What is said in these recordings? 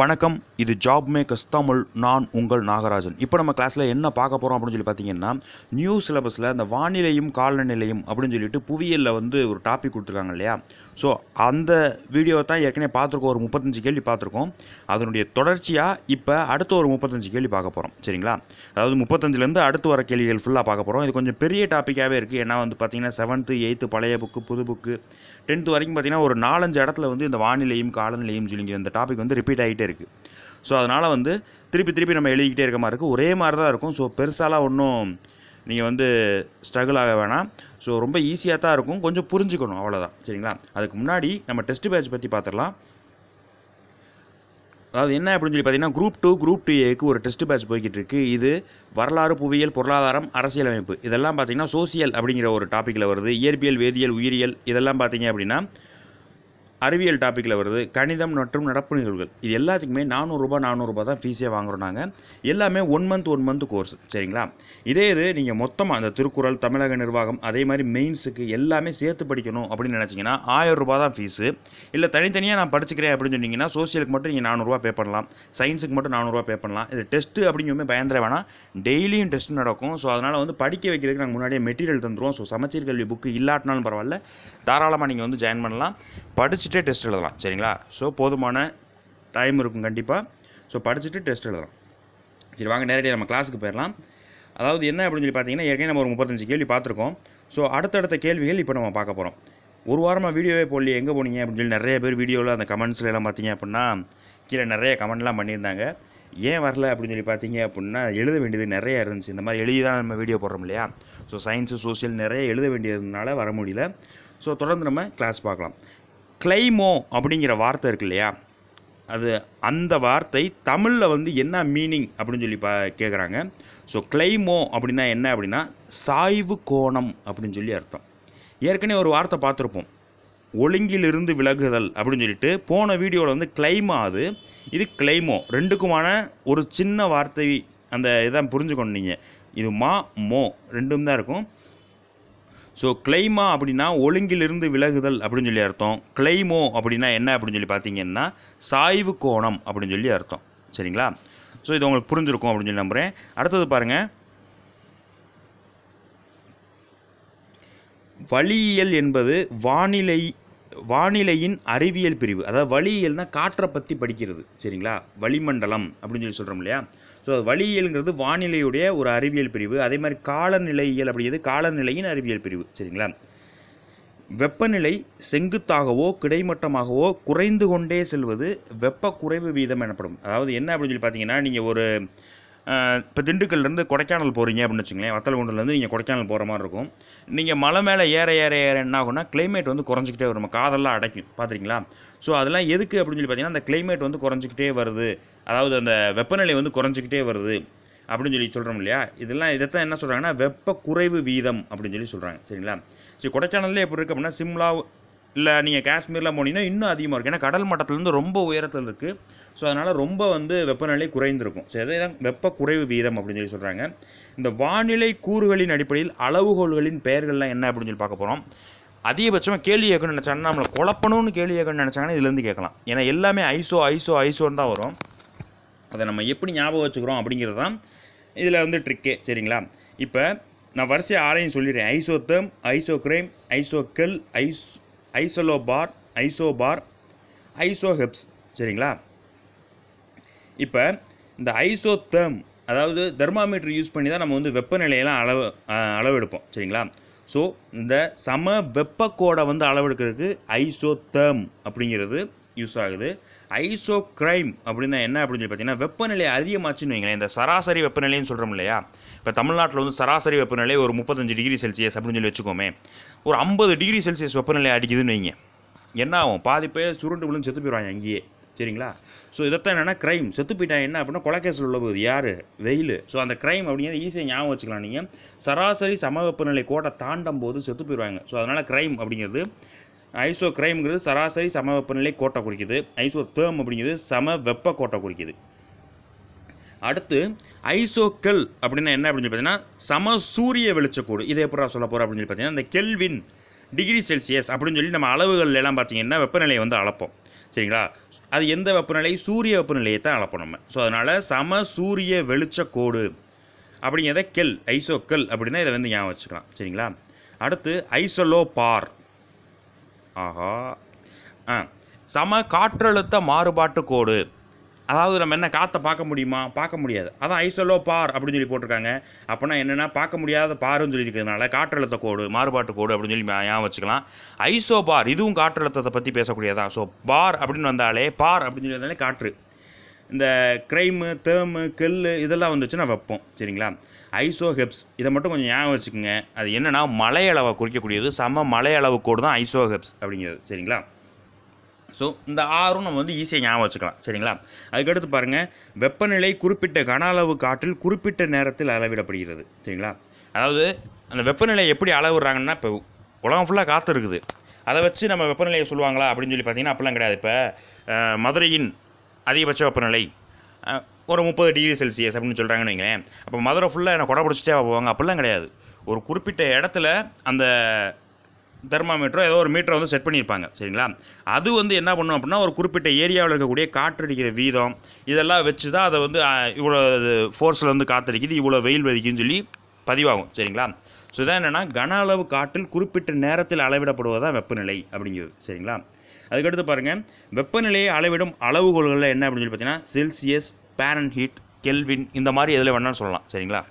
வணக்கம் இது job makers Tamil நான் உங்கள் நாகராஜன் இப்போ நம்ம கிளாஸில் என்ன பார்க்க போகிறோம் அப்படின்னு சொல்லி பார்த்தீங்கன்னா நியூ சிலபஸில் இந்த வானிலையும் காலநிலையும் அப்படின்னு சொல்லிட்டு புவியியலில் வந்து ஒரு டாபிக் கொடுத்துருக்காங்க இல்லையா ஸோ அந்த வீடியோ தான் ஏற்கனவே பார்த்துருக்கோம் ஒரு முப்பத்தஞ்சு கேள்வி பார்த்துருக்கோம் அதனுடைய தொடர்ச்சியாக இப்போ அடுத்த ஒரு முப்பத்தஞ்சு கேள்வி பார்க்க போகிறோம் சரிங்களா அதாவது முப்பத்தஞ்சுலேருந்து அடுத்து வர கேள்விகள் ஃபுல்லாக பார்க்க போகிறோம் இது கொஞ்சம் பெரிய டாப்பிக்காகவே இருக்குது ஏன்னா வந்து பார்த்தீங்கன்னா செவன்த்து எயித்து பழைய புக்கு புது புக்கு டென்த்து வரைக்கும் பார்த்தீங்கன்னா ஒரு நாலஞ்சு இடத்துல வந்து இந்த வானிலையும் காலநிலையும் சொல்லிங்கிற இந்த டாபிக் வந்து ரிப்பீட் ஆகிட்டே இருக்குது ஸோ அதனால் வந்து திருப்பி திருப்பி நம்ம எழுதிக்கிட்டே இருக்க மாதிரி இருக்கும் ஒரே மாதிரி தான் இருக்கும் ஸோ பெருசாலாம் ஒன்றும் நீங்கள் வந்து ஸ்ட்ரகிள் ஆக வேணாம் ஸோ ரொம்ப ஈஸியாக தான் இருக்கும் கொஞ்சம் புரிஞ்சுக்கணும் அவ்வளோதான் சரிங்களா அதுக்கு முன்னாடி நம்ம டெஸ்ட் பேட்ச் பற்றி பார்த்துடலாம் அதாவது என்ன அப்படின்னு சொல்லி பார்த்தீங்கன்னா குரூப் டூ குரூப் டூ ஏக்கு ஒரு டெஸ்ட் பேட்ச் போய்கிட்டு இருக்கு இது வரலாறு புவியியல் பொருளாதாரம் அரசியலமைப்பு இதெல்லாம் பார்த்தீங்கன்னா சோசியல் அப்படிங்கிற ஒரு டாப்பிக்கில் வருது இயற்பியல் வேதியியல் உயிரியல் இதெல்லாம் பார்த்தீங்க அப்படின்னா அறிவியல் டாப்பிக்கில் வருது கணிதம் மற்றும் நடப்பு நிகழ்வுகள் இது எல்லாத்துக்குமே நானூறுரூபா நானூறுரூபா தான் ஃபீஸே வாங்குறோம் நாங்கள் எல்லாமே one month one month course சரிங்களா இதே இது நீங்கள் மொத்தமாக அந்த திருக்குறள் தமிழக நிர்வாகம் அதே மாதிரி மெயின்ஸுக்கு எல்லாமே சேர்த்து படிக்கணும் அப்படின்னு நினச்சிங்கன்னா ஆயிரம் ரூபா தான் ஃபீஸு இல்லை தனித்தனியாக நான் படிச்சுக்கிறேன் அப்படின்னு சொன்னீங்கன்னா சோசியலுக்கு மட்டும் நீங்கள் நானூறுரூவா பே பண்ணலாம் சயின்ஸுக்கு மட்டும் நானூறுரூவா பே பண்ணலாம் இது டெஸ்ட்டு அப்படின்னு பயந்துட வேணாம் டெய்லியும் டெஸ்ட் நடக்கும் ஸோ அதனால் வந்து படிக்க வைக்கிறதுக்கு நாங்கள் முன்னாடியே மெட்டீரியல் தந்துடுவோம் ஸோ சமச்சீர் கல்வி புக்கு இல்லாட்டினாலும் பரவாயில்ல தாராளமாக நீங்கள் வந்து ஜாயின் பண்ணலாம் படிச்சுட்டு படிச்சுட்டே டெஸ்ட் எழுதலாம் சரிங்களா ஸோ போதுமான டைம் இருக்கும் கண்டிப்பாக ஸோ படிச்சுட்டு டெஸ்ட் எழுதலாம் சரி வாங்க நேரடியாக நம்ம கிளாஸுக்கு போயிடலாம் அதாவது என்ன அப்படின்னு சொல்லி பார்த்தீங்கன்னா ஏற்கனவே நம்ம ஒரு முப்பத்தஞ்சு கேள்வி பார்த்துருக்கோம் ஸோ அடுத்தடுத்த கேள்விகள் இப்போ நம்ம பார்க்க போகிறோம் ஒரு வாரமாக வீடியோவே போடலையே எங்கே போனீங்க அப்படின்னு சொல்லி நிறைய பேர் வீடியோவில் அந்த கமெண்ட்ஸில் எல்லாம் பார்த்தீங்க அப்படின்னா கீழே நிறைய கமெண்ட்லாம் பண்ணியிருந்தாங்க ஏன் வரல அப்படின்னு சொல்லி பார்த்தீங்க அப்படின்னா எழுத வேண்டியது நிறையா இருந்துச்சு இந்த மாதிரி எழுதி தான் நம்ம வீடியோ போடுறோம் இல்லையா ஸோ சயின்ஸு சோசியல் நிறைய எழுத வேண்டியதுனால வர முடியல ஸோ தொடர்ந்து நம்ம கிளாஸ் பார்க்கலாம் கிளைமோ அப்படிங்கிற வார்த்தை இருக்கு இல்லையா அது அந்த வார்த்தை தமிழில் வந்து என்ன மீனிங் அப்படின்னு சொல்லி பா கேட்குறாங்க ஸோ கிளைமோ அப்படின்னா என்ன அப்படின்னா சாய்வு கோணம் அப்படின்னு சொல்லி அர்த்தம் ஏற்கனவே ஒரு வார்த்தை பார்த்துருப்போம் ஒழுங்கிலிருந்து விலகுதல் அப்படின்னு சொல்லிட்டு போன வீடியோவில் வந்து கிளைமா அது இது கிளைமோ ரெண்டுக்குமான ஒரு சின்ன வார்த்தை அந்த இதான் புரிஞ்சுக்கணும் நீங்கள் இது மா மோ ரெண்டும் தான் இருக்கும் ஸோ கிளைமா அப்படின்னா ஒழுங்கிலிருந்து விலகுதல் அப்படின்னு சொல்லி அர்த்தம் கிளைமோ அப்படின்னா என்ன அப்படின்னு சொல்லி பார்த்தீங்கன்னா சாய்வு கோணம் அப்படின்னு சொல்லி அர்த்தம் சரிங்களா ஸோ இது உங்களுக்கு புரிஞ்சிருக்கும் அப்படின்னு சொல்லி நம்புகிறேன் அடுத்தது பாருங்கள் வளியியல் என்பது வானிலை வானிலையின் அறிவியல் பிரிவு அதாவது வழியியல்னால் காற்றை பற்றி படிக்கிறது சரிங்களா வளிமண்டலம் அப்படின்னு சொல்லி சொல்கிறோம் இல்லையா ஸோ வழியியலுங்கிறது வானிலையுடைய ஒரு அறிவியல் பிரிவு அதே மாதிரி காலநிலையியல் அப்படிங்கிறது காலநிலையின் அறிவியல் பிரிவு சரிங்களா வெப்பநிலை செங்குத்தாகவோ கிடைமட்டமாகவோ குறைந்து கொண்டே செல்வது வெப்ப குறைவு வீதம் எனப்படும் அதாவது என்ன அப்படின்னு சொல்லி பார்த்தீங்கன்னா நீங்கள் ஒரு இப்போ திண்டுக்கல்லேருந்து கொடைக்கானல் போகிறீங்க அப்படின்னு வச்சுங்களேன் வத்தலகுண்டுலேருந்து நீங்கள் கொடைக்கானல் போகிற மாதிரி இருக்கும் நீங்கள் மலை மேலே ஏற ஏற ஏற என்ன ஆகும்னா கிளைமேட் வந்து குறைஞ்சிக்கிட்டே வரும் காதெல்லாம் அடைக்கும் பார்த்துருங்களா ஸோ அதெல்லாம் எதுக்கு அப்படின்னு சொல்லி பார்த்தீங்கன்னா அந்த கிளைமேட் வந்து குறைஞ்சிக்கிட்டே வருது அதாவது அந்த வெப்பநிலை வந்து குறைஞ்சிக்கிட்டே வருது அப்படின்னு சொல்லி சொல்கிறோம் இல்லையா இதெல்லாம் இதைத்தான் என்ன சொல்கிறாங்கன்னா வெப்ப குறைவு வீதம் அப்படின்னு சொல்லி சொல்கிறாங்க சரிங்களா ஸோ கொடைக்கானல்லே எப்படி இருக்குது அப்படின்னா சிம்லா இல்லை நீங்கள் காஷ்மீரில் போனீங்கன்னா இன்னும் அதிகமாக இருக்கும் ஏன்னா கடல் மட்டத்துலேருந்து ரொம்ப உயரத்தில் இருக்குது ஸோ அதனால் ரொம்ப வந்து வெப்பநிலை குறைந்திருக்கும் ஸோ தான் வெப்ப குறைவு வீதம் அப்படின்னு சொல்லி சொல்கிறாங்க இந்த வானிலை கூறுகளின் அடிப்படையில் அளவுகோள்களின் பெயர்கள்லாம் என்ன அப்படின்னு சொல்லி பார்க்க போகிறோம் அதிகபட்சமாக கேள்வி கேட்கணும்னு நினச்சாங்கன்னா நம்மளை குழப்பணும்னு கேள்வி கேட்கணும்னு நினச்சாங்கன்னா இதுலேருந்து கேட்கலாம் ஏன்னா எல்லாமே ஐசோ ஐசோ ஐசோன்னு தான் வரும் அதை நம்ம எப்படி ஞாபகம் வச்சுக்கிறோம் அப்படிங்கிறது தான் இதில் வந்து ட்ரிக்கே சரிங்களா இப்போ நான் வரிசையை ஆரையும் சொல்லிடுறேன் isotherm isocryme isohel ஐஸ் ஐசோலோபார் ஐசோபார் ஐசோஹெப்ஸ் சரிங்களா இப்போ இந்த ஐசோதேர்ம் அதாவது தெர்மாமீட்டர் யூஸ் பண்ணி தான் நம்ம வந்து வெப்பநிலையெல்லாம் அளவு அளவெடுப்போம் சரிங்களா ஸோ இந்த சம வெப்பக்கோடை வந்து அளவெடுக்கிறதுக்கு ஐசோதேர்ம் அப்படிங்கிறது யூஸ் ஆகுது ஐசோ கிரைம் அப்படின்னா என்ன அப்படின்னு சொல்லி பார்த்தீங்கன்னா வெப்பநிலை அதிகமாச்சுன்னு வைங்களேன் இந்த சராசரி வெப்பநிலைன்னு சொல்கிறோம் இல்லையா இப்போ தமிழ்நாட்டில் வந்து சராசரி வெப்பநிலை ஒரு முப்பத்தஞ்சு டிகிரி செல்சியஸ் அப்படின்னு சொல்லி வச்சுக்கோமே ஒரு ஐம்பது டிகிரி செல்சியஸ் வெப்பநிலை அடிக்குதுன்னு வைங்க என்ன ஆகும் பாதி பேர் சுருண்டு விழுந்து செத்து போயிடுவாங்க அங்கேயே சரிங்களா ஸோ இதைத்தான் என்னென்னா க்ரைம் செத்து போயிட்டாங்க என்ன அப்படின்னா கொலைக்கேசில் உள்ள போகுது யார் வெயில் ஸோ அந்த க்ரைம் அப்படிங்கிறது ஈஸியாக ஞாபகம் வச்சுக்கலாம் நீங்கள் சராசரி சமவெப்பநிலை கோட்டை தாண்டும் போது செத்து போயிடுவாங்க ஸோ அதனால் க்ரைம் அப்படிங்கிறது ஐசோ கிரைம்ங்கிறது சராசரி சம வெப்பநிலை கோட்டை குறிக்குது ஐசோ தேர்ம் அப்படிங்கிறது சம வெப்ப கோட்டை குறிக்குது அடுத்து ஐசோக்கெல் அப்படின்னா என்ன அப்படின்னு சொல்லி பார்த்தீங்கன்னா சம சூரிய வெளிச்சக்கூடு இதை எப்படி சொல்ல போகிறோம் அப்படின்னு சொல்லி பார்த்தீங்கன்னா இந்த கெல்வின் டிகிரி செல்சியஸ் அப்படின்னு சொல்லி நம்ம அளவுகள் எல்லாம் பார்த்தீங்கன்னா வெப்பநிலையை வந்து அளப்போம் சரிங்களா அது எந்த வெப்பநிலை சூரிய வெப்பநிலையை தான் அளப்போம் நம்ம ஸோ அதனால் சம சூரிய வெளிச்சக்கோடு அப்படிங்கிறத கெல் ஐசோக்கெல் அப்படின்னா இதை வந்து ஞாபகம் வச்சுக்கலாம் சரிங்களா அடுத்து ஐசோலோ பார் ஆஹா ஆ சம காற்றழுத்த மாறுபாட்டு கோடு அதாவது நம்ம என்ன காற்றை பார்க்க முடியுமா பார்க்க முடியாது அதான் ஐசோலோ பார் அப்படின்னு சொல்லி போட்டிருக்காங்க அப்போனா என்னென்னா பார்க்க முடியாத பாருன்னு சொல்லியிருக்கிறதுனால காற்றழுத்த கோடு மாறுபாட்டு கோடு அப்படின்னு சொல்லி ஞாபகம் வச்சுக்கலாம் ஐசோ பார் இதுவும் காற்றழுத்தத்தை பற்றி பேசக்கூடியதான் ஸோ பார் அப்படின்னு வந்தாலே பார் அப்படின்னு சொல்லி வந்தாலே காற்று இந்த க்ரைமு தேர்மு கெல்லு இதெல்லாம் வந்துச்சுன்னா வைப்போம் சரிங்களா ஐசோஹெப்ஸ் இதை மட்டும் கொஞ்சம் ஞாபகம் வச்சுக்கோங்க அது என்னென்னா மலையளவை குறிக்கக்கூடியது சம மலையளவு கோடு தான் ஐசோஹெப்ஸ் அப்படிங்கிறது சரிங்களா ஸோ இந்த ஆறும் நம்ம வந்து ஈஸியாக ஞாபகம் வச்சுக்கலாம் சரிங்களா அதுக்கடுத்து பாருங்கள் வெப்பநிலை குறிப்பிட்ட கன அளவு காற்றில் குறிப்பிட்ட நேரத்தில் அளவிடப்படுகிறது சரிங்களா அதாவது அந்த வெப்பநிலை எப்படி அளவுடுறாங்கன்னா இப்போ உலகம் ஃபுல்லாக காற்று இருக்குது அதை வச்சு நம்ம வெப்பநிலையை சொல்லுவாங்களா அப்படின்னு சொல்லி பார்த்தீங்கன்னா அப்படிலாம் கிடையாது இப்போ மதுரையின் அதிகபட்ச வெப்பநிலை ஒரு முப்பது டிகிரி செல்சியஸ் அப்படின்னு சொல்கிறாங்கன்னு வைங்களேன் அப்போ மதுரை ஃபுல்லாக என்ன கொடை பிடிச்சிட்டே போவாங்க அப்படிலாம் கிடையாது ஒரு குறிப்பிட்ட இடத்துல அந்த தெர்மாமீட்டரோ ஏதோ ஒரு மீட்டரை வந்து செட் பண்ணியிருப்பாங்க சரிங்களா அது வந்து என்ன பண்ணும் அப்படின்னா ஒரு குறிப்பிட்ட ஏரியாவில் இருக்கக்கூடிய காற்றடிக்கிற வீதம் இதெல்லாம் வச்சு தான் அதை வந்து இவ்வளோ ஃபோர்ஸில் வந்து காற்றடிக்குது இவ்வளோ வெயில் வதிக்குன்னு சொல்லி பதிவாகும் சரிங்களா ஸோ இதான் என்னென்னா கன அளவு காற்றில் குறிப்பிட்ட நேரத்தில் அளவிடப்படுவதுதான் வெப்பநிலை அப்படிங்கிறது சரிங்களா அதுக்கடுத்து பாருங்கள் வெப்பநிலையை அளவிடும் அளவுகோல்களில் என்ன அப்படின்னு சொல்லி பார்த்தீங்கன்னா செல்சியஸ் பேரன் ஹீட் கெல்வின் இந்த மாதிரி எதில் வேணாலும் சொல்லலாம் சரிங்களா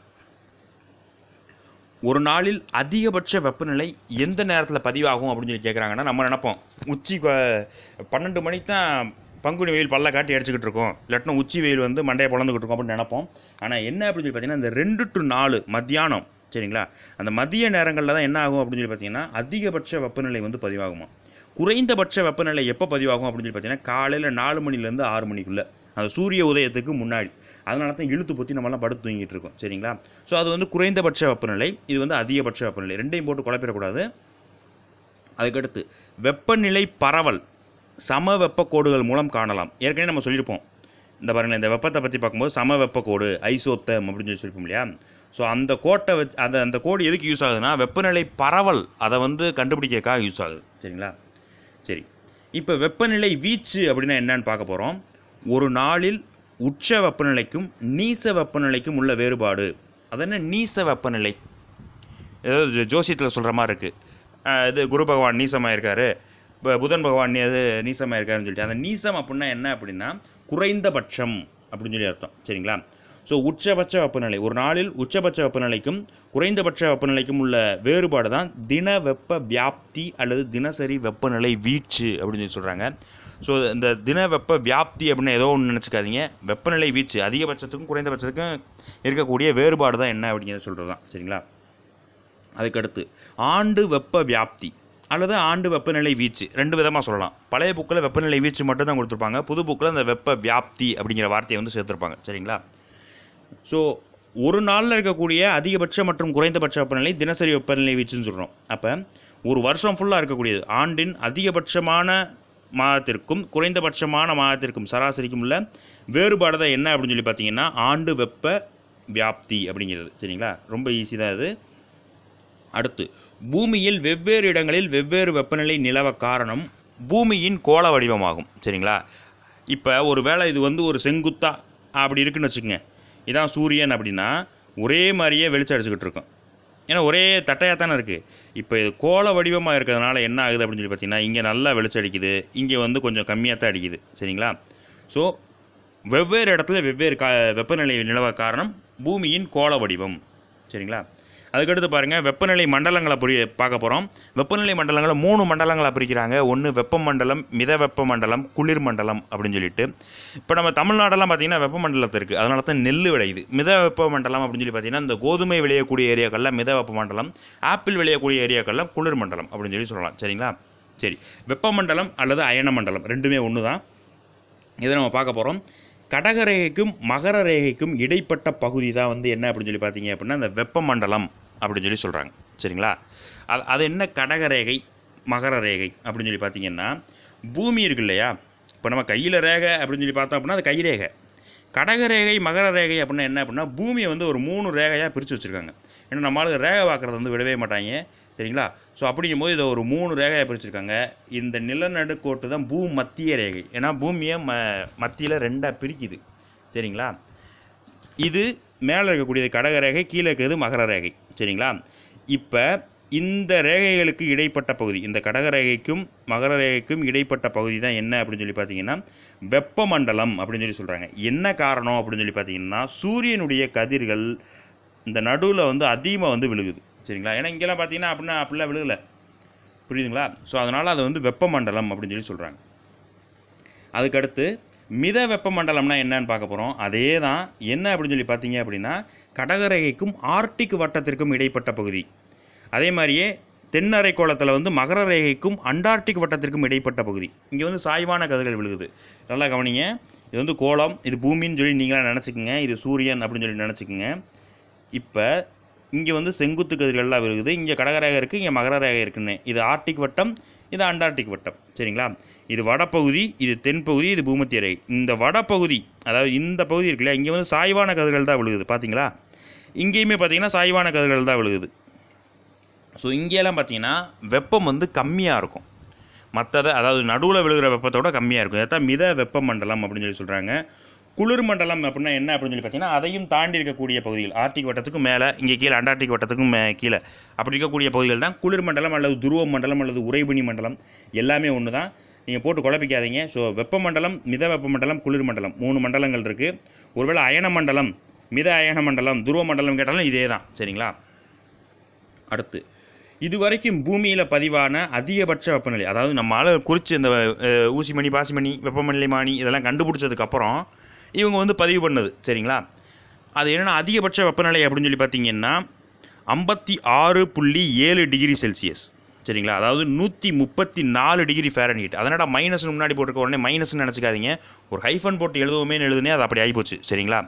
ஒரு நாளில் அதிகபட்ச வெப்பநிலை எந்த நேரத்தில் பதிவாகும் அப்படின்னு சொல்லி கேட்குறாங்கன்னா நம்ம நினப்போம் உச்சி பன்னெண்டு மணிக்கு தான் பங்குனி வெயில் பல்ல காட்டி அடிச்சுக்கிட்டு இருக்கோம் இல்லாட்டினா உச்சி வெயில் வந்து மண்டையை பிளந்துக்கிட்டு இருக்கோம் அப்படின்னு நினப்போம் ஆனால் என்ன அப்படின்னு சொல்லி பார்த்தீங்கன்னா இந்த ரெண்டு டு நாலு மத்தியானம் சரிங்களா அந்த மதிய நேரங்களில் தான் என்ன ஆகும் அப்படின்னு சொல்லி பார்த்தீங்கன்னா அதிகபட்ச வெப்பநிலை வந்து பதிவாகுமா குறைந்தபட்ச வெப்பநிலை எப்போ பதிவாகும் அப்படின்னு சொல்லி பார்த்தீங்கன்னா காலையில் நாலு மணிலேருந்து ஆறு மணிக்குள்ளே அந்த சூரிய உதயத்துக்கு முன்னாடி அதனால தான் இழுத்து பொத்தி நம்மலாம் படுத்து தூங்கிட்டு இருக்கோம் சரிங்களா ஸோ அது வந்து குறைந்தபட்ச வெப்பநிலை இது வந்து அதிகபட்ச வெப்பநிலை ரெண்டையும் போட்டு குழப்பிடக்கூடாது அதுக்கடுத்து வெப்பநிலை பரவல் சம வெப்ப கோடுகள் மூலம் காணலாம் ஏற்கனவே நம்ம சொல்லியிருப்போம் இந்த பாருங்கள் இந்த வெப்பத்தை பற்றி பார்க்கும்போது சம வெப்பக்கோடு ஐசோத்தம் அப்படின்னு சொல்லி சொல்லிப்போம் இல்லையா ஸோ அந்த கோட்டை வச்சு அந்த அந்த கோடு எதுக்கு யூஸ் ஆகுதுன்னா வெப்பநிலை பரவல் அதை வந்து கண்டுபிடிக்கக்காக யூஸ் ஆகுது சரிங்களா சரி இப்போ வெப்பநிலை வீச்சு அப்படின்னா என்னன்னு பார்க்க போகிறோம் ஒரு நாளில் உச்ச வெப்பநிலைக்கும் நீச வெப்பநிலைக்கும் உள்ள வேறுபாடு அது என்ன நீச வெப்பநிலை ஏதாவது ஜோசியத்தில் சொல்கிற மாதிரி இருக்குது இது குரு பகவான் நீசமாக இருக்கார் இப்போ புதன் பகவான் அது நீசமாக இருக்காருன்னு சொல்லிட்டு அந்த நீசம் அப்படின்னா என்ன அப்படின்னா குறைந்தபட்சம் அப்படின்னு சொல்லி அர்த்தம் சரிங்களா ஸோ உச்சபட்ச வெப்பநிலை ஒரு நாளில் உச்சபட்ச வெப்பநிலைக்கும் குறைந்தபட்ச வெப்பநிலைக்கும் உள்ள வேறுபாடு தான் தின வெப்ப வியாப்தி அல்லது தினசரி வெப்பநிலை வீச்சு அப்படின்னு சொல்லி சொல்கிறாங்க ஸோ இந்த தின வெப்ப வியாப்தி அப்படின்னு ஏதோ ஒன்று நினச்சிக்காதீங்க வெப்பநிலை வீச்சு அதிகபட்சத்துக்கும் குறைந்தபட்சத்துக்கும் இருக்கக்கூடிய வேறுபாடு தான் என்ன அப்படிங்கிறத சொல்கிறது தான் சரிங்களா அதுக்கடுத்து ஆண்டு வெப்ப வியாப்தி அல்லது ஆண்டு வெப்பநிலை வீச்சு ரெண்டு விதமாக சொல்லலாம் பழைய புக்கில் வெப்பநிலை வீச்சு மட்டும்தான் கொடுத்துருப்பாங்க புது புக்கில் அந்த வெப்ப வியாப்தி அப்படிங்கிற வார்த்தையை வந்து சேர்த்துருப்பாங்க சரிங்களா ஸோ ஒரு நாளில் இருக்கக்கூடிய அதிகபட்ச மற்றும் குறைந்தபட்ச வெப்பநிலை தினசரி வெப்பநிலை வீச்சுன்னு சொல்கிறோம் அப்போ ஒரு வருஷம் ஃபுல்லாக இருக்கக்கூடியது ஆண்டின் அதிகபட்சமான மாதத்திற்கும் குறைந்தபட்சமான மாதத்திற்கும் சராசரிக்கும் உள்ள வேறுபாடு தான் என்ன அப்படின்னு சொல்லி பார்த்தீங்கன்னா ஆண்டு வெப்ப வியாப்தி அப்படிங்கிறது சரிங்களா ரொம்ப ஈஸி தான் இது அடுத்து பூமியில் வெவ்வேறு இடங்களில் வெவ்வேறு வெப்பநிலை நிலவ காரணம் பூமியின் கோள வடிவமாகும் சரிங்களா இப்போ ஒரு வேளை இது வந்து ஒரு செங்குத்தா அப்படி இருக்குன்னு வச்சுக்கோங்க இதான் சூரியன் அப்படின்னா ஒரே மாதிரியே வெளிச்சம் அடிச்சுக்கிட்டு இருக்கும் ஏன்னா ஒரே தட்டையாக தானே இருக்குது இப்போ இது கோள வடிவமாக இருக்கிறதுனால என்ன ஆகுது அப்படின்னு சொல்லி பார்த்தீங்கன்னா இங்கே நல்லா வெளிச்சம் அடிக்குது இங்கே வந்து கொஞ்சம் கம்மியாக தான் அடிக்குது சரிங்களா ஸோ வெவ்வேறு இடத்துல வெவ்வேறு கா வெப்பநிலை நிலவ காரணம் பூமியின் கோள வடிவம் சரிங்களா அதுக்கடுத்து பாருங்கள் வெப்பநிலை மண்டலங்களை புரிய பார்க்க போகிறோம் வெப்பநிலை மண்டலங்களை மூணு மண்டலங்களாக பிரிக்கிறாங்க ஒன்று வெப்பமண்டலம் மித வெப்பமண்டலம் குளிர் மண்டலம் அப்படின்னு சொல்லிட்டு இப்போ நம்ம தமிழ்நாடெல்லாம் பார்த்திங்கன்னா வெப்பமண்டலத்தில் இருக்குது அதனால தான் நெல் விளையுது மித வெப்பமண்டலம் அப்படின்னு சொல்லி பார்த்தீங்கன்னா இந்த கோதுமை விளையக்கூடிய ஏரியாக்களில் மித வெப்பமண்டலம் ஆப்பிள் விளையக்கூடிய ஏரியாக்கள்லாம் குளிர் மண்டலம் அப்படின்னு சொல்லி சொல்லலாம் சரிங்களா சரி வெப்பமண்டலம் அல்லது அயன மண்டலம் ரெண்டுமே ஒன்று தான் இதை நம்ம பார்க்க போகிறோம் கடக ரேகைக்கும் மகர ரேகைக்கும் இடைப்பட்ட பகுதி தான் வந்து என்ன அப்படின்னு சொல்லி பார்த்தீங்க அப்படின்னா இந்த வெப்பமண்டலம் அப்படின்னு சொல்லி சொல்கிறாங்க சரிங்களா அது அது என்ன கடக ரேகை மகர ரேகை அப்படின்னு சொல்லி பார்த்தீங்கன்னா பூமி இருக்கு இல்லையா இப்போ நம்ம கையில் ரேகை அப்படின்னு சொல்லி பார்த்தோம் அப்படின்னா அது கைரேகை கடக ரேகை மகர ரேகை அப்படின்னா என்ன அப்படின்னா பூமியை வந்து ஒரு மூணு ரேகையாக பிரித்து வச்சுருக்காங்க ஏன்னா நம்மளுக்கு ரேகை பார்க்குறது வந்து விடவே மாட்டாங்க சரிங்களா ஸோ அப்படிங்கும் போது இதை ஒரு மூணு ரேகையாக பிரிச்சுருக்காங்க இந்த நிலநடுக்கோட்டு தான் பூ மத்திய ரேகை ஏன்னா பூமியை ம மத்தியில் ரெண்டாக பிரிக்குது சரிங்களா இது மேலே இருக்கக்கூடியது கடக ரேகை கீழே இருக்கிறது மகர ரேகை சரிங்களா இப்போ இந்த ரேகைகளுக்கு இடைப்பட்ட பகுதி இந்த கடக ரேகைக்கும் மகர ரேகைக்கும் இடைப்பட்ட பகுதி தான் என்ன அப்படின்னு சொல்லி பார்த்தீங்கன்னா வெப்பமண்டலம் அப்படின்னு சொல்லி சொல்கிறாங்க என்ன காரணம் அப்படின்னு சொல்லி பார்த்தீங்கன்னா சூரியனுடைய கதிர்கள் இந்த நடுவில் வந்து அதிகமாக வந்து விழுகுது சரிங்களா ஏன்னா இங்கெல்லாம் பார்த்தீங்கன்னா அப்படின்னா அப்படிலாம் விழுகலை புரியுதுங்களா ஸோ அதனால் அது வந்து வெப்பமண்டலம் அப்படின்னு சொல்லி சொல்கிறாங்க அதுக்கடுத்து மித வெப்பமண்டலம்னா என்னன்னு பார்க்க போகிறோம் அதே தான் என்ன அப்படின்னு சொல்லி பார்த்தீங்க அப்படின்னா கடகரேகைக்கும் ஆர்டிக் வட்டத்திற்கும் இடைப்பட்ட பகுதி அதே மாதிரியே தென்னரை கோலத்தில் வந்து மகர ரேகைக்கும் அண்டார்டிக் வட்டத்திற்கும் இடைப்பட்ட பகுதி இங்கே வந்து சாய்வான கதிர்கள் விழுகுது நல்லா கவனிங்க இது வந்து கோலம் இது பூமின்னு சொல்லி நீங்களாக நினச்சிக்கோங்க இது சூரியன் அப்படின்னு சொல்லி நினச்சிக்கோங்க இப்போ இங்கே வந்து செங்குத்து கதிர்கள்லாம் விழுகுது இங்கே கடகரேகை இருக்குது இங்கே மகர ரேகை இருக்குன்னு இது ஆர்டிக் வட்டம் இது அண்டார்டிக் வட்டம் சரிங்களா இது வடப்பகுதி இது தென்பகுதி இது பூமத்திய ரேகை இந்த வடப்பகுதி அதாவது இந்த பகுதி இருக்குல்ல இங்கே வந்து சாய்வான கதிர்கள் தான் விழுகுது பார்த்தீங்களா இங்கேயுமே பார்த்தீங்கன்னா சாய்வான கதிர்கள் தான் விழுகுது ஸோ இங்கேயெல்லாம் பார்த்தீங்கன்னா வெப்பம் வந்து கம்மியாக இருக்கும் மற்றதை அதாவது நடுவில் விழுகிற வெப்பத்தோட கம்மியாக இருக்கும் அதான் மித மண்டலம் அப்படின்னு சொல்லி சொல்கிறாங்க குளிர் மண்டலம் அப்படின்னா என்ன அப்படின்னு சொல்லி பார்த்தீங்கன்னா அதையும் தாண்டி இருக்கக்கூடிய பகுதிகள் ஆர்டிக் வட்டத்துக்கும் மேலே இங்கே கீழே அண்டார்டிக் வட்டத்துக்கும் கீழே அப்படி இருக்கக்கூடிய பகுதிகள் தான் குளிர் மண்டலம் அல்லது துருவ மண்டலம் அல்லது உறைபனி மண்டலம் எல்லாமே ஒன்று தான் நீங்கள் போட்டு குழப்பிக்காதீங்க ஸோ வெப்பமண்டலம் மித வெப்பமண்டலம் குளிர் மண்டலம் மூணு மண்டலங்கள் இருக்குது ஒருவேளை அயன மண்டலம் மித அயன மண்டலம் துருவ மண்டலம் கேட்டாலும் இதே தான் சரிங்களா அடுத்து இதுவரைக்கும் பூமியில் பதிவான அதிகபட்ச வெப்பநிலை அதாவது நம்மளால் குறித்து இந்த ஊசிமணி பாசிமணி வெப்பமணிலை மாணி இதெல்லாம் கண்டுபிடிச்சதுக்கப்புறம் இவங்க வந்து பதிவு பண்ணது சரிங்களா அது என்னென்னா அதிகபட்ச வெப்பநிலை அப்படின்னு சொல்லி பார்த்தீங்கன்னா ஐம்பத்தி ஆறு புள்ளி ஏழு டிகிரி செல்சியஸ் சரிங்களா அதாவது நூற்றி முப்பத்தி நாலு டிகிரி ஃபேரன்ஹீட் அதனால் மைனஸ் முன்னாடி போட்டிருக்க உடனே மைனஸ்னு நினச்சிக்காதீங்க ஒரு ஹைஃபன் போட்டு எழுதவுமே எழுதுனே அது அப்படி ஆகிப்போச்சு சரிங்களா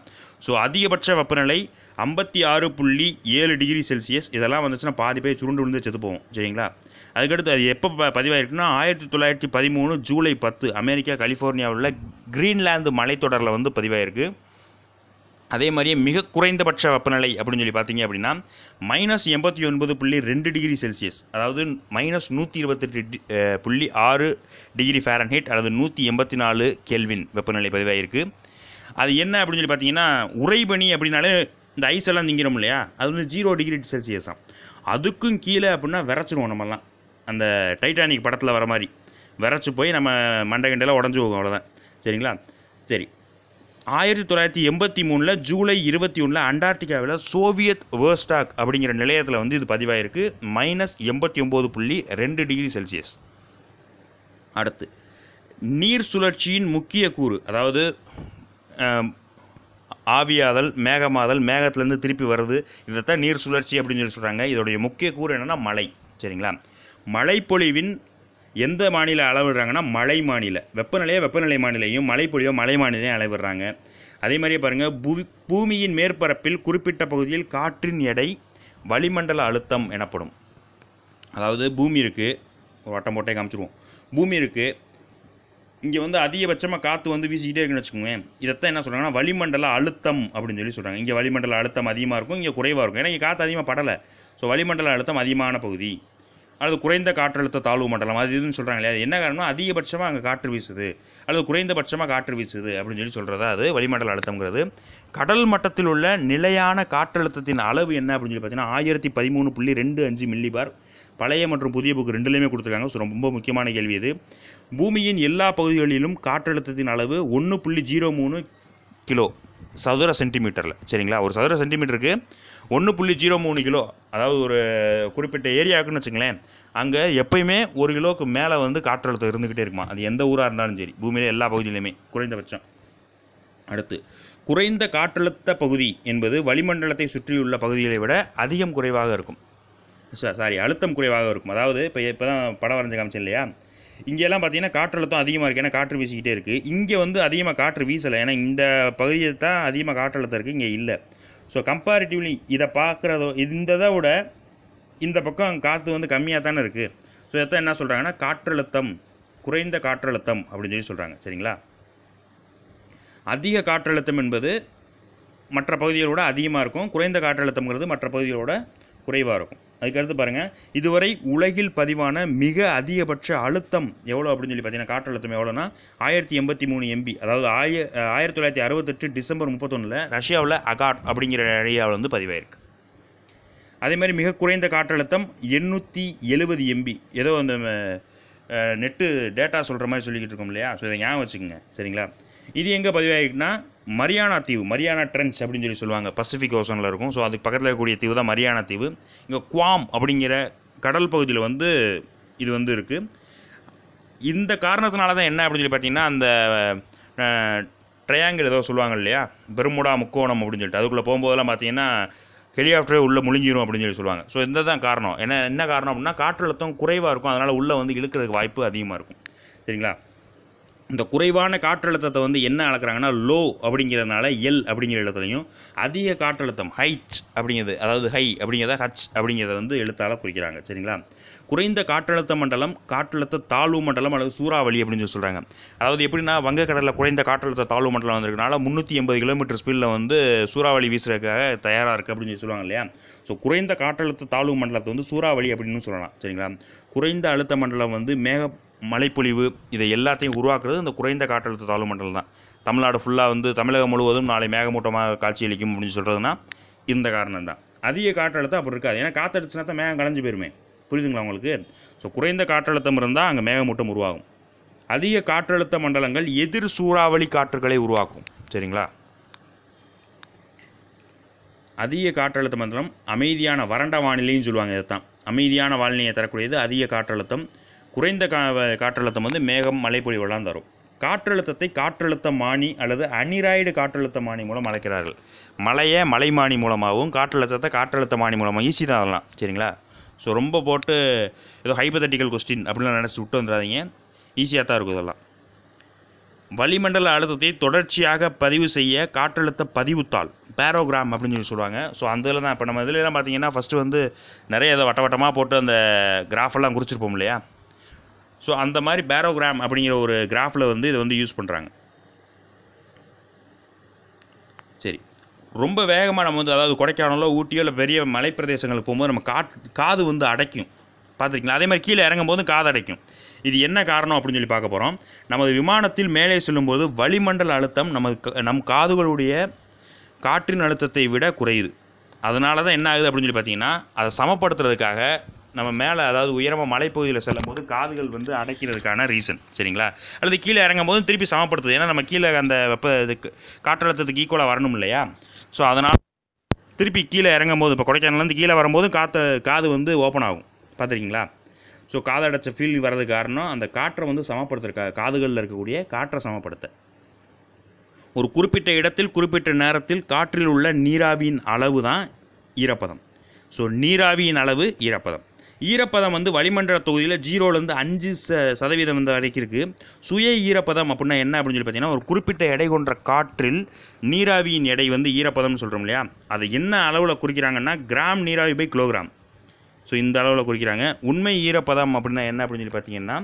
ஸோ அதிகபட்ச வெப்பநிலை ஐம்பத்தி ஆறு புள்ளி ஏழு டிகிரி செல்சியஸ் இதெல்லாம் வந்துச்சுன்னா பாதி பேர் சுருண்டு விழுந்து செத்து போவோம் சரிங்களா அதுக்கடுத்து அது எப்போ பதிவாயிருக்குன்னா ஆயிரத்தி தொள்ளாயிரத்தி பதிமூணு ஜூலை பத்து அமெரிக்கா கலிஃபோர்னியாவில் உள்ள கிரீன்லாந்து மலைத்தொடரில் வந்து பதிவாயிருக்கு அதே மாதிரியே மிக குறைந்தபட்ச வெப்பநிலை அப்படின்னு சொல்லி பார்த்தீங்க அப்படின்னா மைனஸ் எண்பத்தி ஒன்பது புள்ளி ரெண்டு டிகிரி செல்சியஸ் அதாவது மைனஸ் நூற்றி இருபத்தெட்டு புள்ளி ஆறு டிகிரி ஃபேரன்ஹீட் அல்லது நூற்றி எண்பத்தி நாலு கெல்வின் வெப்பநிலை பதிவாகிருக்கு அது என்ன அப்படின்னு சொல்லி பார்த்தீங்கன்னா உறைபனி அப்படின்னாலே இந்த ஐஸ் எல்லாம் திங்கிறோம் இல்லையா அது வந்து ஜீரோ டிகிரி செல்சியஸாம் அதுக்கும் கீழே அப்படின்னா விரைச்சிருவோம் நம்மலாம் அந்த டைட்டானிக் படத்தில் வர மாதிரி விரைச்சி போய் நம்ம மண்டை கண்டெல்லாம் உடஞ்சி போகும் அவ்வளோதான் சரிங்களா சரி ஆயிரத்தி தொள்ளாயிரத்தி எண்பத்தி மூணில் ஜூலை இருபத்தி ஒன்றில் அண்டார்டிகாவில் சோவியத் வேர்ஸ்டாக் அப்படிங்கிற நிலையத்தில் வந்து இது பதிவாயிருக்கு மைனஸ் எண்பத்தி ஒம்பது புள்ளி ரெண்டு டிகிரி செல்சியஸ் அடுத்து நீர் சுழற்சியின் முக்கிய கூறு அதாவது ஆவியாதல் மேகமாதல் மேகத்துலேருந்து திருப்பி வருது இதைத்தான் நீர் சுழற்சி அப்படின்னு சொல்லி சொல்கிறாங்க இதோடைய முக்கிய கூறு என்னென்னா மழை சரிங்களா மழைப்பொழிவின் எந்த மாநில அளவிடுறாங்கன்னா மலை மாநில வெப்பநிலையோ வெப்பநிலை மாநிலையும் மழைப்பொழிவை மலை மாநிலையும் அளவிடுறாங்க அதே மாதிரியே பாருங்கள் பூ பூமியின் மேற்பரப்பில் குறிப்பிட்ட பகுதியில் காற்றின் எடை வளிமண்டல அழுத்தம் எனப்படும் அதாவது பூமி இருக்குது ஒரு வட்டம் போட்டே காமிச்சிருவோம் பூமி இருக்குது இங்கே வந்து அதிகபட்சமாக காற்று வந்து வீசிக்கிட்டே இருக்குன்னு வச்சுக்கோங்க இதைத்தான் என்ன சொல்கிறாங்கன்னா வளிமண்டல அழுத்தம் அப்படின்னு சொல்லி சொல்கிறாங்க இங்கே வளிமண்டல அழுத்தம் அதிகமாக இருக்கும் இங்கே குறைவாக இருக்கும் ஏன்னா இங்கே காற்று அதிகமாக படலை ஸோ வளிமண்டல அழுத்தம் அதிகமான பகுதி அல்லது குறைந்த காற்றழுத்த தாழ்வு மண்டலம் அது இதுன்னு சொல்கிறாங்க இல்லையா அது என்ன காரணம்னா அதிகபட்சமாக அங்கே காற்று வீசுது அல்லது குறைந்தபட்சமாக காற்று வீசுது அப்படின்னு சொல்லி சொல்கிறதா அது வளிமண்டல அழுத்தங்கிறது கடல் மட்டத்தில் உள்ள நிலையான காற்றழுத்தத்தின் அளவு என்ன அப்படின்னு சொல்லி பார்த்தீங்கன்னா ஆயிரத்தி பதிமூணு புள்ளி ரெண்டு அஞ்சு மில்லிபார் பழைய மற்றும் புதிய புக்கு ரெண்டுலேயுமே கொடுத்துருக்காங்க ஸோ ரொம்ப முக்கியமான கேள்வி இது பூமியின் எல்லா பகுதிகளிலும் காற்றழுத்தத்தின் அளவு ஒன்று புள்ளி ஜீரோ மூணு கிலோ சதுர சென்டிமீட்டரில் சரிங்களா ஒரு சதுர சென்டிமீட்டருக்கு ஒன்று புள்ளி ஜீரோ மூணு கிலோ அதாவது ஒரு குறிப்பிட்ட ஏரியாவுக்குன்னு வச்சுங்களேன் அங்கே எப்பயுமே ஒரு கிலோவுக்கு மேலே வந்து காற்றழுத்தம் இருந்துக்கிட்டே இருக்குமா அது எந்த ஊராக இருந்தாலும் சரி பூமியில் எல்லா பகுதியிலையுமே குறைந்தபட்சம் அடுத்து குறைந்த காற்றழுத்த பகுதி என்பது வளிமண்டலத்தை சுற்றியுள்ள பகுதிகளை விட அதிகம் குறைவாக இருக்கும் சாரி அழுத்தம் குறைவாக இருக்கும் அதாவது இப்போ இப்போ தான் படம் வரைஞ்சு காமிச்சேன் இல்லையா இங்கெல்லாம் பார்த்தீங்கன்னா காற்றழுத்தம் அதிகமாக இருக்குது ஏன்னா காற்று வீசிக்கிட்டே இருக்குது இங்கே வந்து அதிகமாக காற்று வீசலை ஏன்னா இந்த பகுதியை தான் அதிகமாக காற்றழுத்தம் இருக்குது இங்கே இல்லை ஸோ கம்பேரிட்டிவ்லி இதை பார்க்குறதோ இந்த விட இந்த பக்கம் காற்று வந்து கம்மியாக தானே இருக்குது ஸோ எத்தான் என்ன சொல்கிறாங்கன்னா காற்றழுத்தம் குறைந்த காற்றழுத்தம் அப்படின்னு சொல்லி சொல்கிறாங்க சரிங்களா அதிக காற்றழுத்தம் என்பது மற்ற பகுதிகளோட அதிகமாக இருக்கும் குறைந்த காற்றழுத்தங்கிறது மற்ற பகுதிகளோட குறைவாக இருக்கும் அதுக்கடுத்து பாருங்கள் இதுவரை உலகில் பதிவான மிக அதிகபட்ச அழுத்தம் எவ்வளோ அப்படின்னு சொல்லி பார்த்தீங்கன்னா காற்றழுத்தம் எவ்வளோனா ஆயிரத்தி எண்பத்தி மூணு எம்பி அதாவது ஆய ஆயிரத்தி தொள்ளாயிரத்தி அறுபத்தெட்டு டிசம்பர் முப்பத்தொன்னில் ரஷ்யாவில் அகாட் அப்படிங்கிற ஏரியாவில் வந்து பதிவாயிருக்கு அதேமாதிரி மிக குறைந்த காற்றழுத்தம் எண்ணூற்றி எழுபது எம்பி ஏதோ அந்த நெட்டு டேட்டா சொல்கிற மாதிரி சொல்லிக்கிட்டு இருக்கோம் இல்லையா ஸோ இதை ஞாபகம் வச்சுக்கோங்க சரிங்களா இது எங்கே பதிவாயிருக்குன்னா மரியானா தீவு மரியானா ட்ரென்ச் அப்படின்னு சொல்லி சொல்லுவாங்க பசிபிக் ஓசனில் இருக்கும் ஸோ அதுக்கு பக்கத்தில் இருக்கக்கூடிய தீவு தான் மரியானா தீவு இங்கே குவாம் அப்படிங்கிற கடல் பகுதியில் வந்து இது வந்து இருக்குது இந்த காரணத்தினால தான் என்ன அப்படின்னு சொல்லி பார்த்தீங்கன்னா அந்த ட்ரையாங்கிள் ஏதோ சொல்லுவாங்க இல்லையா பெருமுடா முக்கோணம் அப்படின்னு சொல்லிட்டு அதுக்குள்ளே போகும்போதெல்லாம் பார்த்தீங்கன்னா ஹெலிகாப்டரே உள்ளே முழிஞ்சிரும் அப்படின்னு சொல்லி சொல்லுவாங்க ஸோ இந்த தான் காரணம் என்ன என்ன காரணம் அப்படின்னா காற்றழுத்தம் குறைவாக இருக்கும் அதனால் உள்ளே வந்து இழுக்கிறதுக்கு வாய்ப்பு அதிகமாக இருக்கும் சரிங்களா இந்த குறைவான காற்றழுத்தத்தை வந்து என்ன அளக்குறாங்கன்னா லோ அப்படிங்கிறதுனால எல் அப்படிங்கிற எழுத்துலையும் அதிக காற்றழுத்தம் ஹைச் அப்படிங்கிறது அதாவது ஹை அப்படிங்கிறத ஹச் அப்படிங்கிறத வந்து எழுத்தால் குறிக்கிறாங்க சரிங்களா குறைந்த காற்றழுத்த மண்டலம் காற்றழுத்த தாழ்வு மண்டலம் அல்லது சூறாவளி அப்படின்னு சொல்லி சொல்கிறாங்க அதாவது எப்படின்னா வங்கக்கடலில் குறைந்த காற்றழுத்த தாழ்வு மண்டலம் வந்திருக்கனால முந்நூற்றி எண்பது கிலோமீட்டர் ஸ்பீடில் வந்து சூறாவளி வீசுறதுக்காக தயாராக இருக்குது அப்படின்னு சொல்லி சொல்லுவாங்க இல்லையா ஸோ குறைந்த காற்றழுத்த தாழ்வு மண்டலத்தை வந்து சூறாவளி அப்படின்னு சொல்லலாம் சரிங்களா குறைந்த அழுத்த மண்டலம் வந்து மேக மழைப்பொழிவு இதை எல்லாத்தையும் உருவாக்குறது இந்த குறைந்த காற்றழுத்த தாழ்வு மண்டலம் தான் தமிழ்நாடு ஃபுல்லாக வந்து தமிழகம் முழுவதும் நாளை மேகமூட்டமாக காட்சியளிக்கும் அப்படின்னு சொல்கிறதுனா இந்த காரணம் தான் அதிக காற்றழுத்தம் அப்படி இருக்காது ஏன்னா காற்றடிச்சுனா தான் மேகம் கலைஞ்சு போயிருமே புரியுதுங்களா உங்களுக்கு ஸோ குறைந்த காற்றழுத்தம் இருந்தால் அங்கே மேகமூட்டம் உருவாகும் அதிக காற்றழுத்த மண்டலங்கள் எதிர் சூறாவளி காற்றுகளை உருவாக்கும் சரிங்களா அதிக காற்றழுத்த மண்டலம் அமைதியான வறண்ட வானிலைன்னு சொல்லுவாங்க இதைத்தான் அமைதியான வானிலையை தரக்கூடியது அதிக காற்றழுத்தம் குறைந்த கா காற்றழுத்தம் வந்து மேகம் மழைப்பொழிவெல்லாம் தரும் காற்றழுத்தத்தை காற்றழுத்த மானி அல்லது அனிராய்டு காற்றழுத்த மானி மூலம் அழைக்கிறார்கள் மலையை மலைமானி மூலமாகவும் காற்றழுத்தத்தை மானி மூலமாக ஈஸி தான் அதெல்லாம் சரிங்களா ஸோ ரொம்ப போட்டு ஏதோ ஹைபத்தட்டிக்கல் கொஸ்டின் அப்படிலாம் நினச்சி விட்டு வந்துடாதீங்க ஈஸியாக தான் இருக்கும் இதெல்லாம் வளிமண்டல அழுத்தத்தை தொடர்ச்சியாக பதிவு செய்ய காற்றழுத்த பதிவுத்தாள் பேரோகிராம் அப்படின்னு சொல்லி சொல்லுவாங்க ஸோ அந்த இதில் தான் இப்போ நம்ம இதுலலாம் பார்த்தீங்கன்னா ஃபஸ்ட்டு வந்து நிறைய இதை வட்டவட்டமாக போட்டு அந்த கிராஃபெல்லாம் குறிச்சிருப்போம் இல்லையா ஸோ அந்த மாதிரி பேரோகிராம் அப்படிங்கிற ஒரு கிராஃபில் வந்து இதை வந்து யூஸ் பண்ணுறாங்க சரி ரொம்ப வேகமாக நம்ம வந்து அதாவது கொடைக்கானலோ ஊட்டியோ இல்லை பெரிய மலைப்பிரதேசங்களுக்கு போகும்போது நம்ம காட் காது வந்து அடைக்கும் பார்த்துருக்கீங்களா அதே மாதிரி கீழே இறங்கும் காது அடைக்கும் இது என்ன காரணம் அப்படின்னு சொல்லி பார்க்க போகிறோம் நமது விமானத்தில் மேலே செல்லும்போது வளிமண்டல அழுத்தம் நமது நம் காதுகளுடைய காற்றின் அழுத்தத்தை விட குறையுது அதனால தான் என்ன ஆகுது அப்படின்னு சொல்லி பார்த்தீங்கன்னா அதை சமப்படுத்துறதுக்காக நம்ம மேலே அதாவது உயரமாக மலைப்பகுதியில் செல்லும் போது காதுகள் வந்து அடைக்கிறதுக்கான ரீசன் சரிங்களா அல்லது கீழே இறங்கும் போதும் திருப்பி சமப்படுத்துது ஏன்னா நம்ம கீழே அந்த வெப்ப இதுக்கு காற்றழுத்தத்துக்கு ஈக்குவலாக வரணும் இல்லையா ஸோ அதனால் திருப்பி கீழே இறங்கும் போது இப்போ கொடைக்கானல்லேருந்து கீழே வரும்போது காற்று காது வந்து ஓப்பன் ஆகும் பார்த்துருக்கீங்களா ஸோ காது அடைச்ச ஃபீல் வர்றது காரணம் அந்த காற்றை வந்து சமப்படுத்துறக்கா காதுகளில் இருக்கக்கூடிய காற்றை சமப்படுத்த ஒரு குறிப்பிட்ட இடத்தில் குறிப்பிட்ட நேரத்தில் காற்றில் உள்ள நீராவியின் அளவு தான் ஈரப்பதம் ஸோ நீராவியின் அளவு ஈரப்பதம் ஈரப்பதம் வந்து வளிமண்டல தொகுதியில் ஜீரோலேருந்து அஞ்சு ச சதவீதம் வந்து வரைக்கும் இருக்குது சுய ஈரப்பதம் அப்படின்னா என்ன அப்படின்னு சொல்லி பார்த்தீங்கன்னா ஒரு குறிப்பிட்ட எடை கொண்ட காற்றில் நீராவியின் எடை வந்து ஈரப்பதம்னு சொல்கிறோம் இல்லையா அது என்ன அளவில் குறிக்கிறாங்கன்னா கிராம் நீராவி பை கிலோகிராம் ஸோ இந்த அளவில் குறிக்கிறாங்க உண்மை ஈரப்பதம் அப்படின்னா என்ன அப்படின்னு சொல்லி பார்த்தீங்கன்னா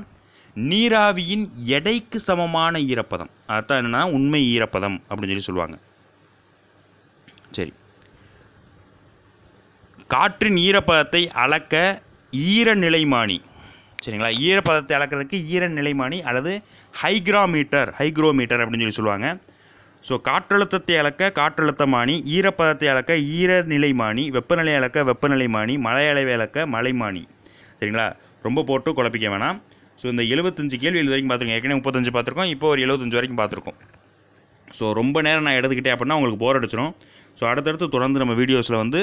நீராவியின் எடைக்கு சமமான ஈரப்பதம் அதான் என்னென்னா உண்மை ஈரப்பதம் அப்படின்னு சொல்லி சொல்லுவாங்க சரி காற்றின் ஈரப்பதத்தை அளக்க ஈரநிலைமானி சரிங்களா ஈரப்பதத்தை அளக்கிறதுக்கு ஈரநிலைமானி அல்லது ஹைக்ராமீட்டர் ஹைக்ரோமீட்டர் அப்படின்னு சொல்லி சொல்லுவாங்க ஸோ காற்றழுத்தத்தை அளக்க காற்றழுத்தமானி ஈரப்பதத்தை அளக்க ஈரநிலைமானி வெப்பநிலை அளக்க வெப்பநிலைமானி மழை அளவை அளக்க மலைமானி சரிங்களா ரொம்ப போட்டு குழப்பிக்க வேணாம் ஸோ இந்த எழுபத்தஞ்சு கேள்வி எழுது வரைக்கும் பார்த்துருக்கோம் ஏற்கனவே முப்பத்தஞ்சு பார்த்துருக்கோம் இப்போ ஒரு எழுபத்தஞ்சு வரைக்கும் பார்த்துருக்கோம் ஸோ ரொம்ப நேரம் நான் எடுத்துக்கிட்டேன் அப்படின்னா உங்களுக்கு போர் அடிச்சிடும் ஸோ அடுத்தடுத்து தொடர்ந்து நம்ம வீடியோஸில் வந்து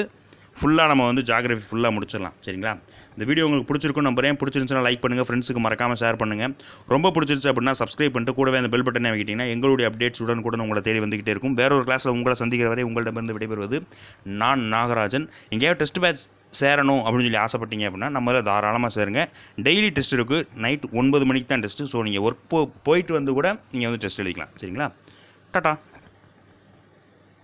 ஃபுல்லாக நம்ம வந்து ஜாகிரஃபி ஃபுல்லாக முடிச்சிடலாம் சரிங்களா இந்த வீடியோ உங்களுக்கு பிடிச்சிருக்கும் ஏன் பிடிச்சிருந்துச்சுன்னா லைக் பண்ணுங்கள் ஃப்ரெண்ட்ஸுக்கு மறக்காமல் ஷேர் பண்ணுங்கள் ரொம்ப பிடிச்சிருச்சு அப்படின்னா சப்ஸ்கிரைப் பண்ணிட்டு கூடவே அந்த பெல் பட்டனை வைக்கிட்டீங்கன்னா எங்களுடைய அப்டேட்ஸ் உடன் கூட உங்களை தேடி வந்துகிட்டே இருக்கும் வேற ஒரு கிளாஸில் உங்களை சந்திக்கிற வரை உங்களிடமிருந்து விடைபெறுவது நான் நாகராஜன் எங்கேயாவது டெஸ்ட் பேட்ச் சேரணும் அப்படின்னு சொல்லி ஆசைப்பட்டீங்க அப்படின்னா நம்மளை தாராளமாக சேருங்க டெய்லி டெஸ்ட் இருக்குது நைட் ஒன்பது மணிக்கு தான் டெஸ்ட்டு ஸோ நீங்கள் ஒர்க் போ போயிட்டு வந்து கூட நீங்கள் வந்து டெஸ்ட் எழுதிக்கலாம் சரிங்களா டாட்டா